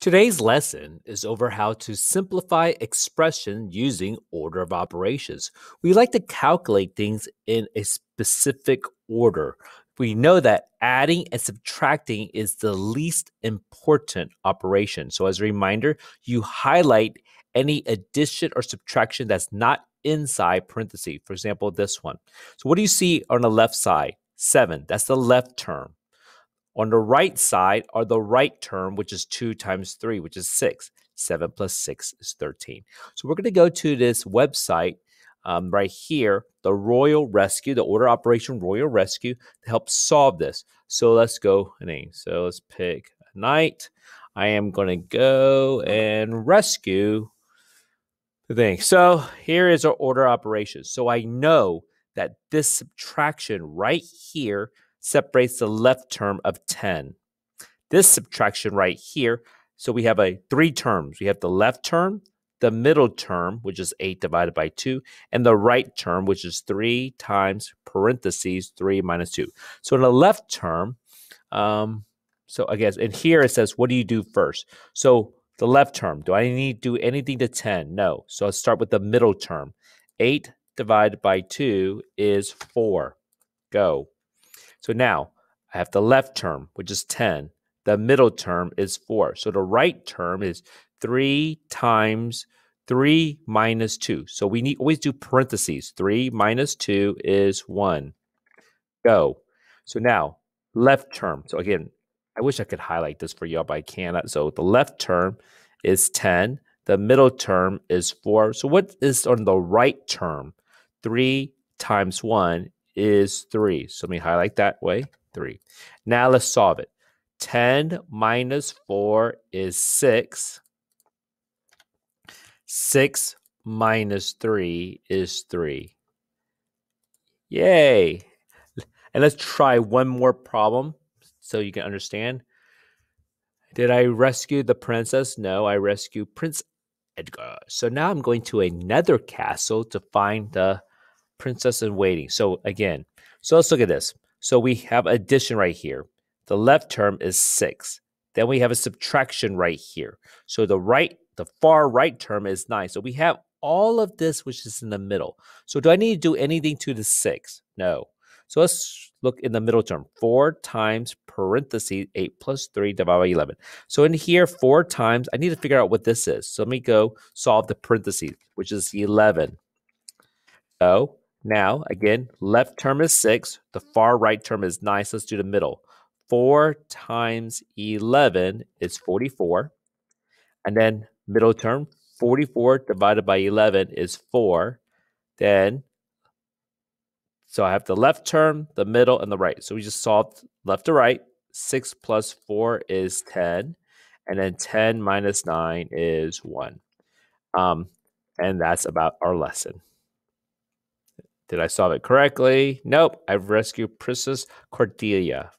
Today's lesson is over how to simplify expression using order of operations. We like to calculate things in a specific order. We know that adding and subtracting is the least important operation. So, as a reminder, you highlight any addition or subtraction that's not inside parentheses. For example, this one. So, what do you see on the left side? Seven, that's the left term. On the right side are the right term, which is 2 times 3, which is 6. 7 plus 6 is 13. So we're going to go to this website um, right here, the Royal Rescue, the Order Operation Royal Rescue, to help solve this. So let's go name. So let's pick a I am going to go and rescue the thing. So here is our order operation. So I know that this subtraction right here – separates the left term of 10. This subtraction right here, so we have a three terms. We have the left term, the middle term, which is 8 divided by 2, and the right term, which is 3 times parentheses 3 minus 2. So in the left term, um, so I guess, and here it says, what do you do first? So the left term, do I need to do anything to 10? No. So let's start with the middle term. 8 divided by 2 is 4. Go. So now I have the left term, which is 10. The middle term is 4. So the right term is 3 times 3 minus 2. So we need always do parentheses. 3 minus 2 is 1. Go. So now left term. So again, I wish I could highlight this for y'all, but I cannot. So the left term is 10. The middle term is 4. So what is on the right term? 3 times 1 is 3. So let me highlight that way, 3. Now let's solve it. 10 minus 4 is 6. 6 minus 3 is 3. Yay. And let's try one more problem so you can understand. Did I rescue the princess? No, I rescued Prince Edgar. So now I'm going to another castle to find the princess in waiting. So again, so let's look at this. So we have addition right here. The left term is 6. Then we have a subtraction right here. So the right, the far right term is 9. So we have all of this, which is in the middle. So do I need to do anything to the 6? No. So let's look in the middle term. 4 times parentheses 8 plus 3 divided by 11. So in here, 4 times, I need to figure out what this is. So let me go solve the parentheses, which is 11. Oh, now, again, left term is 6. The far right term is 9. So let's do the middle. 4 times 11 is 44. And then middle term, 44 divided by 11 is 4. Then, so I have the left term, the middle, and the right. So we just solved left to right. 6 plus 4 is 10. And then 10 minus 9 is 1. Um, and that's about our lesson. Did I solve it correctly? Nope. I've rescued Princess Cordelia